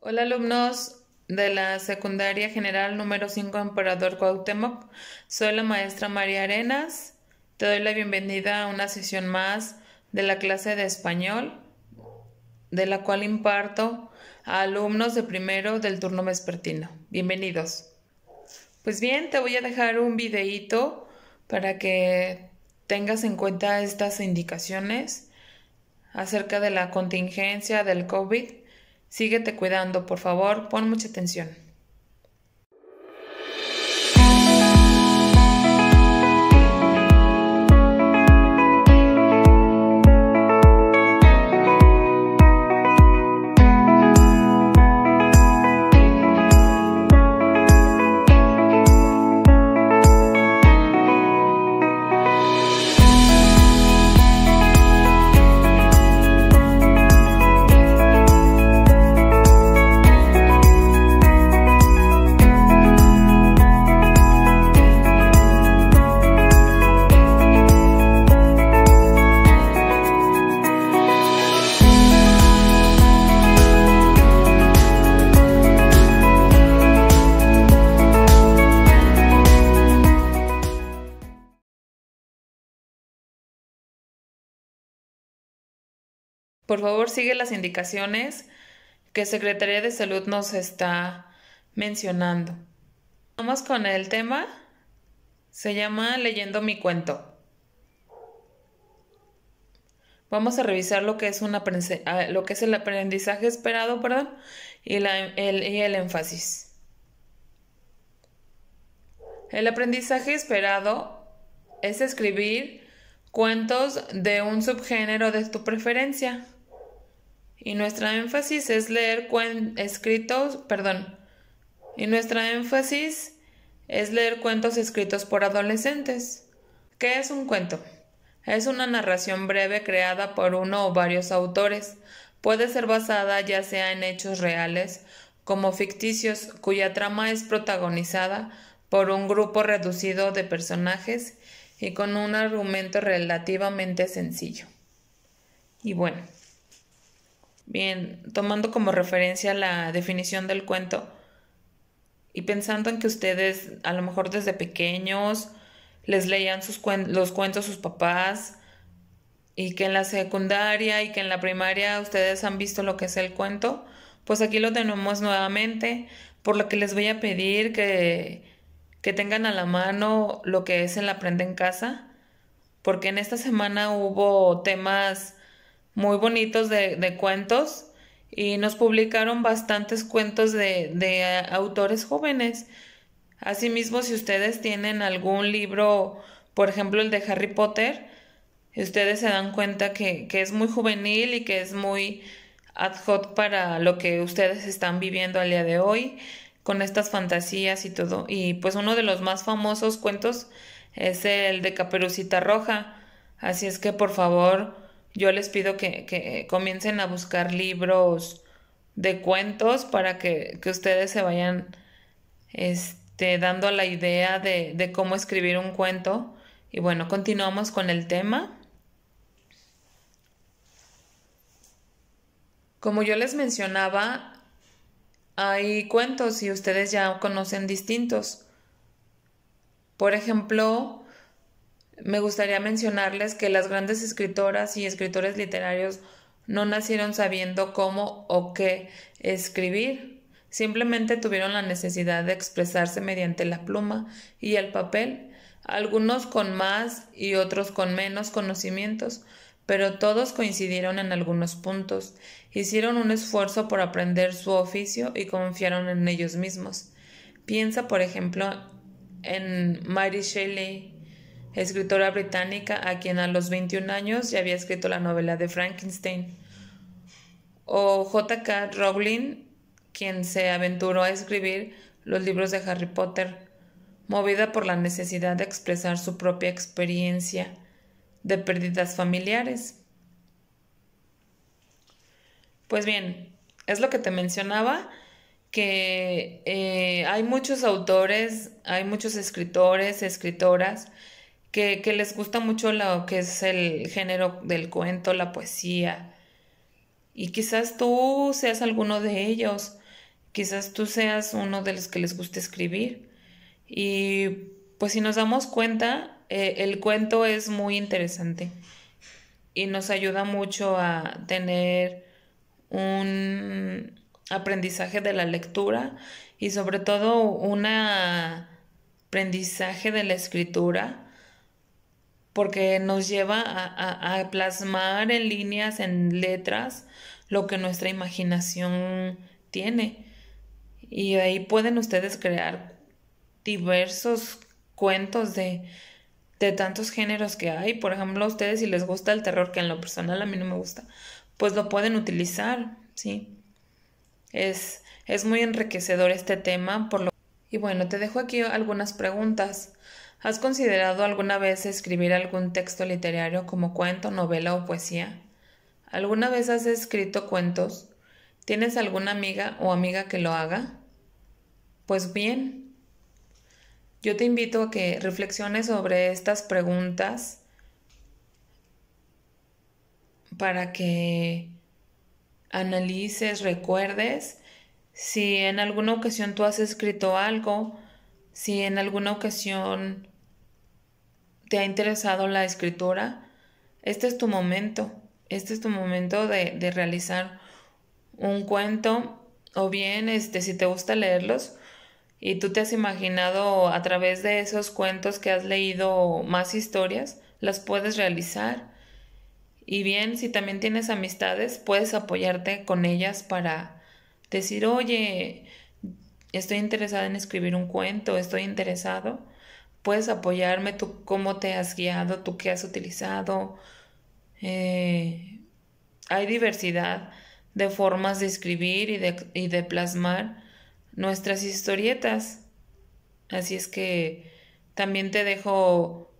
Hola alumnos de la secundaria general número 5 Emperador Cuauhtémoc. Soy la maestra María Arenas. Te doy la bienvenida a una sesión más de la clase de español, de la cual imparto a alumnos de primero del turno vespertino. Bienvenidos. Pues bien, te voy a dejar un videíto para que tengas en cuenta estas indicaciones acerca de la contingencia del COVID Síguete cuidando, por favor, pon mucha atención. Por favor, sigue las indicaciones que Secretaría de Salud nos está mencionando. Vamos con el tema. Se llama Leyendo mi cuento. Vamos a revisar lo que es, un ah, lo que es el aprendizaje esperado perdón, y el énfasis. El aprendizaje esperado es escribir cuentos de un subgénero de tu preferencia. Y nuestra énfasis es leer escritos, perdón, y nuestra énfasis es leer cuentos escritos por adolescentes. ¿Qué es un cuento? Es una narración breve creada por uno o varios autores. Puede ser basada ya sea en hechos reales como ficticios cuya trama es protagonizada por un grupo reducido de personajes y con un argumento relativamente sencillo. Y bueno, Bien, tomando como referencia la definición del cuento y pensando en que ustedes a lo mejor desde pequeños les leían los cuentos sus papás y que en la secundaria y que en la primaria ustedes han visto lo que es el cuento, pues aquí lo tenemos nuevamente, por lo que les voy a pedir que, que tengan a la mano lo que es la Aprende en Casa, porque en esta semana hubo temas muy bonitos de, de cuentos y nos publicaron bastantes cuentos de, de eh, autores jóvenes. Asimismo, si ustedes tienen algún libro, por ejemplo el de Harry Potter, ustedes se dan cuenta que, que es muy juvenil y que es muy ad hoc para lo que ustedes están viviendo al día de hoy, con estas fantasías y todo. Y pues uno de los más famosos cuentos es el de Caperucita Roja. Así es que por favor, yo les pido que, comiencen a buscar libros de cuentos para que, ustedes se vayan este, dando la idea de, de cómo escribir un cuento. Y bueno, continuamos con el tema. Como yo les mencionaba, hay cuentos y ustedes ya conocen distintos. Por ejemplo, me gustaría mencionarles que las grandes escritoras y escritores literarios no nacieron sabiendo cómo o qué escribir, simplemente tuvieron la necesidad de expresarse mediante la pluma y el papel, algunos con más y otros con menos conocimientos, pero todos coincidieron en algunos puntos, hicieron un esfuerzo por aprender su oficio y confiaron en ellos mismos. Piensa, por ejemplo, en Mary Shelley, escritora británica a quien a los 21 años ya había escrito la novela de Frankenstein, o J.K. Rowling, quien se aventuró a escribir los libros de Harry Potter, movida por la necesidad de expresar su propia experiencia de pérdidas familiares. Pues bien, es lo que te mencionaba, que eh, hay muchos autores, hay muchos escritores, escritoras, que, les gusta mucho lo que es el género del cuento, la poesía. Y quizás tú seas alguno de ellos, quizás tú seas uno de los que les gusta escribir. Y pues si nos damos cuenta, eh, el cuento es muy interesante y nos ayuda mucho a tener un aprendizaje de la lectura y sobre todo un aprendizaje de la escritura porque nos lleva a, plasmar en líneas, en letras, lo que nuestra imaginación tiene. Y ahí pueden ustedes crear diversos cuentos de, de tantos géneros que hay. Por ejemplo, a ustedes si les gusta el terror, que en lo personal a mí no me gusta, pues lo pueden utilizar, ¿sí? Es, es muy enriquecedor este tema. Por lo... Y bueno, te dejo aquí algunas preguntas. ¿Has considerado alguna vez escribir algún texto literario como cuento, novela o poesía? ¿Alguna vez has escrito cuentos? ¿Tienes alguna amiga o amiga que lo haga? Pues bien, yo te invito a que reflexiones sobre estas preguntas para que analices, recuerdes si en alguna ocasión tú has escrito algo, si en alguna ocasión te ha interesado la escritura, este es tu momento. Este es tu momento de, de realizar un cuento o bien este, si te gusta leerlos y tú te has imaginado a través de esos cuentos que has leído más historias, las puedes realizar. Y bien, si también tienes amistades, puedes apoyarte con ellas para decir, oye, estoy interesada en escribir un cuento, estoy interesado puedes apoyarme, tú cómo te has guiado, tú qué has utilizado. Eh, hay diversidad de formas de escribir y de, y de plasmar nuestras historietas. Así es que también te dejo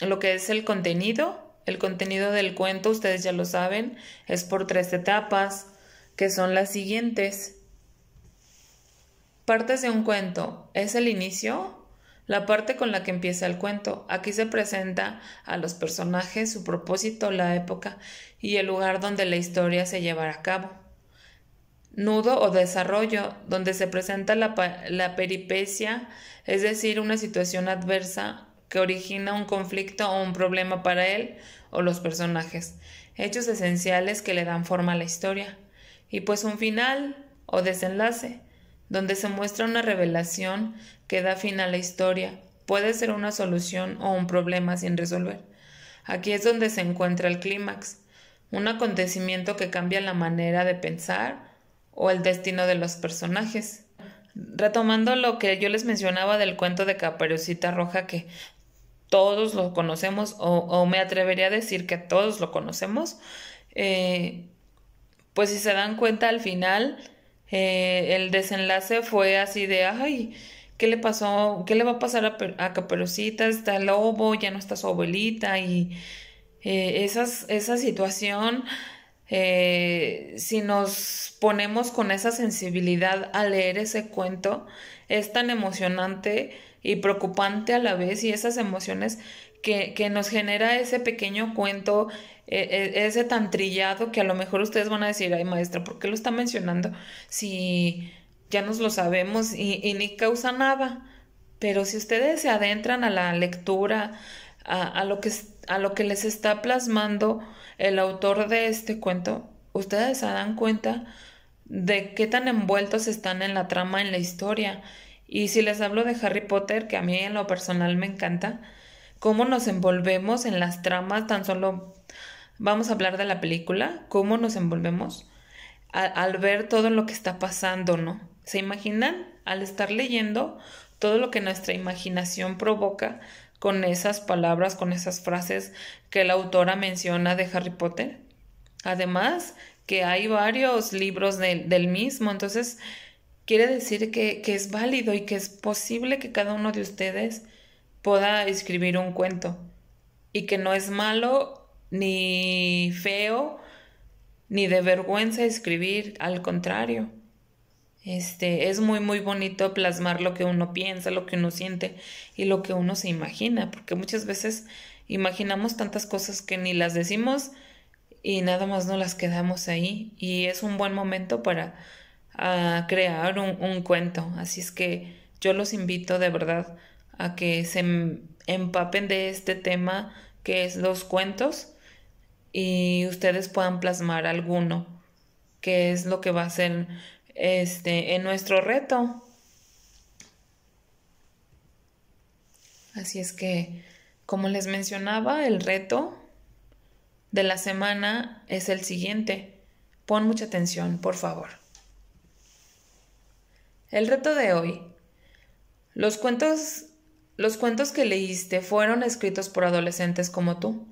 lo que es el contenido. El contenido del cuento, ustedes ya lo saben, es por tres etapas, que son las siguientes. Partes de un cuento es el inicio, la parte con la que empieza el cuento. Aquí se presenta a los personajes, su propósito, la época y el lugar donde la historia se llevará a cabo. Nudo o desarrollo, donde se presenta la, peripecia, es decir, una situación adversa que origina un conflicto o un problema para él o los personajes, hechos esenciales que le dan forma a la historia. Y pues un final o desenlace, donde se muestra una revelación que da fin a la historia, puede ser una solución o un problema sin resolver. Aquí es donde se encuentra el clímax, un acontecimiento que cambia la manera de pensar o el destino de los personajes. Retomando lo que yo les mencionaba del cuento de Caperucita Roja que todos lo conocemos o, me atrevería a decir que todos lo conocemos, eh, pues si se dan cuenta al final eh, el desenlace fue así de, ay, ¿qué le pasó? ¿Qué le va a pasar a, a Caperucita? Está lobo, ya no está su abuelita y eh, esa situación, eh, si nos ponemos con esa sensibilidad a leer ese cuento, es tan emocionante y preocupante a la vez y esas emociones que, nos genera ese pequeño cuento, eh, eh, ese tan trillado que a lo mejor ustedes van a decir, ay maestra, ¿por qué lo está mencionando? Si ya nos lo sabemos y, ni causa nada. Pero si ustedes se adentran a la lectura, a, lo que, a lo que les está plasmando el autor de este cuento, ustedes se dan cuenta de qué tan envueltos están en la trama, en la historia. Y si les hablo de Harry Potter, que a mí en lo personal me encanta, cómo nos envolvemos en las tramas, tan solo vamos a hablar de la película, cómo nos envolvemos al, ver todo lo que está pasando, ¿no? ¿Se imaginan? Al estar leyendo todo lo que nuestra imaginación provoca con esas palabras, con esas frases que la autora menciona de Harry Potter. Además, que hay varios libros del mismo, entonces quiere decir que es válido y que es posible que cada uno de ustedes pueda escribir un cuento y que no es malo ni feo ni de vergüenza escribir, al contrario. Este, es muy muy bonito plasmar lo que uno piensa, lo que uno siente y lo que uno se imagina, porque muchas veces imaginamos tantas cosas que ni las decimos y nada más no las quedamos ahí y es un buen momento para ah, crear un, un cuento, así es que yo los invito de verdad a que se em, empapen de este tema que es los cuentos y ustedes puedan plasmar alguno, que es lo que va a ser este en nuestro reto. Así es que, como les mencionaba, el reto de la semana es el siguiente. Pon mucha atención, por favor. El reto de hoy. Los cuentos los cuentos que leíste fueron escritos por adolescentes como tú,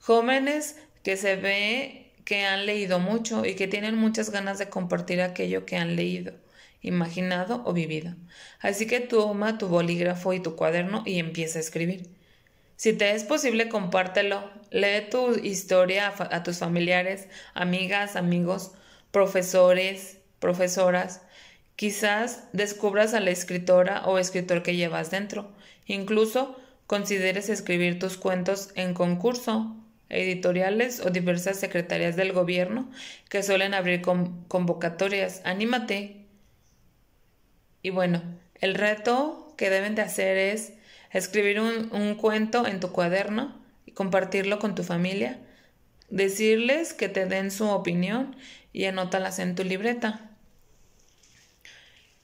jóvenes que se ve que han leído mucho y que tienen muchas ganas de compartir aquello que han leído, imaginado o vivido. Así que toma tu bolígrafo y tu cuaderno y empieza a escribir. Si te es posible, compártelo. Lee tu historia a, tus familiares, amigas, amigos, profesores, profesoras. Quizás descubras a la escritora o escritor que llevas dentro Incluso consideres escribir tus cuentos en concurso, editoriales o diversas secretarías del gobierno que suelen abrir convocatorias. Anímate. Y bueno, el reto que deben de hacer es escribir un, cuento en tu cuaderno y compartirlo con tu familia, decirles que te den su opinión y anótalas en tu libreta.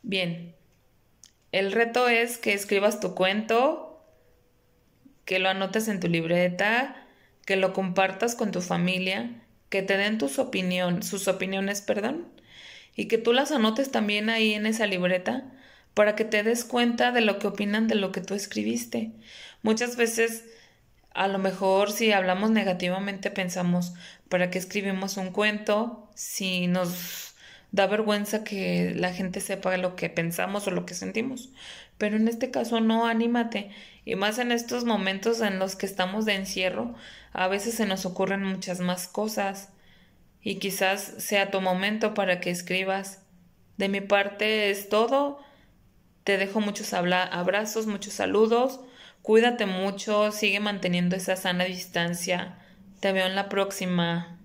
Bien, el reto es que escribas tu cuento, que lo anotes en tu libreta, que lo compartas con tu familia, que te den tus opinión, sus opiniones, perdón, y que tú las anotes también ahí en esa libreta para que te des cuenta de lo que opinan de lo que tú escribiste. Muchas veces, a lo mejor si hablamos negativamente, pensamos, ¿para qué escribimos un cuento? Si nos da vergüenza que la gente sepa lo que pensamos o lo que sentimos. Pero en este caso no, anímate. Y más en estos momentos en los que estamos de encierro, a veces se nos ocurren muchas más cosas. Y quizás sea tu momento para que escribas. De mi parte es todo. Te dejo muchos abrazos, muchos saludos. Cuídate mucho, sigue manteniendo esa sana distancia. Te veo en la próxima.